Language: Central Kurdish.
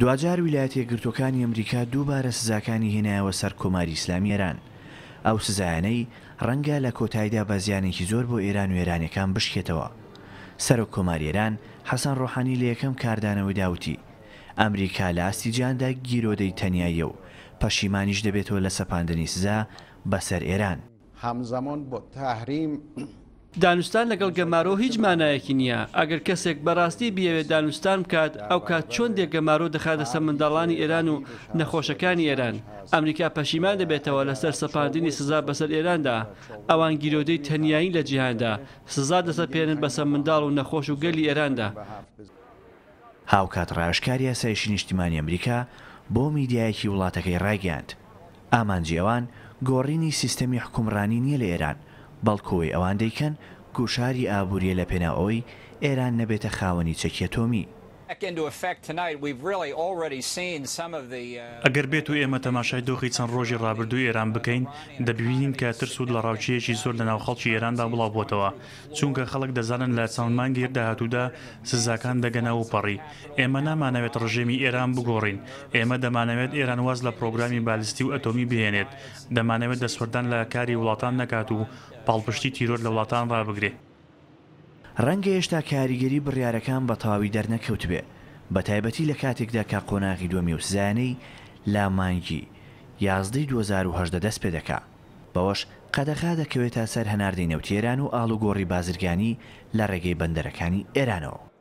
دوجار ویلایەت یەکگرتوەکانی ئەمریکا دووبارە سزاکانی هێنایەوە سەر کۆماری ئسلامیێران ئەو سزانەی ڕەنگە لە کۆتاییدا بەزیانێکی زۆر بۆ ئێران وێرانەکان بشکێتەوە سەرۆک کۆماریێران حەسەن ڕۆحانی لە یەکەم کاردانەوەی داوتی ئەمریکا لە ئاستیجاندا گیرۆدەی تەنیاییە و پەشیمانیش دەبێتەوە لە سەپاندنی سزا بەسەر ئێران هەمزەمان بۆ تاهریم دانوستان لەگەڵ گەمارۆ هیچ مانایەکی نییە ئەگەر کەسێک بەڕاستی بیاوێت دانوستان بکات ئەو کات چۆن دێک گەمارۆ دەخاتە سە منداڵانی ئێران و نەخۆشەکانی ئێران ئەمریکا پەشیمان دەبێتەوە لەسەر سەپاندنی سزا بەسەر ئێراندا ئەوان گیرۆدەی تەنایی لە جیهاندا سزا دەسە پێێنن بەسە منداڵ و نەخۆش و گەلی ئێراندا هاوکات ڕاشکاری یاسایشی نیشتیمانی ئەمریکا بۆ میدیایەکی وڵاتەکەی ڕایگەاند ئامانجیێوان گۆڕینی سیستەمی حکومڕانی نییە لە ئێران بەڵکۆی ئەوان دەیکەن گوشاری ئابووریە لە پێناوەوەی ئێران نەبێتە خاوەنی چەکێتۆمی Uh, ئەگەر بێت و ئێمە تەماشای دۆخی چەند ڕۆژی ڕابردوو ئێران بکەین دەبینین کە ترسود لە ڕاوچیەکی زۆر لە ناو خەڵکی ئێراندا بڵاو بۆتەوە چونکە خەڵک دەزانن لە چەندمانگیر داهاتوودا سزاکان دەگەنا و پەڕی ئێمە نامانەوێت ڕژێمی ئێران بگۆڕین ئێمە دەمانەوێت ئێران واز لە پرۆگرامی بالستی و ئەتۆمی بهێنێت دەمانەوێت دەسوەردان لە کاری وڵاتان نەکات و پاڵپشتی تیرۆر لە وڵاتان ڕابگرێت ڕەنگە هێشتا کاریگەری بڕیارەکان بە تاوی دەرنەکەوت بێ بە تایبەتی لە کاتێکدا کا قۆناغی دووەمی وسزانەی لامانگی یازدەی 2010 دەست پێ دەکا بەوەش قەدەخا دەکەوێت تا سەر هەناردەی نەوتێران و ئاڵوگۆڕی بازرگانی لە ڕێگەی بەندەرەکانی ئێرانەوە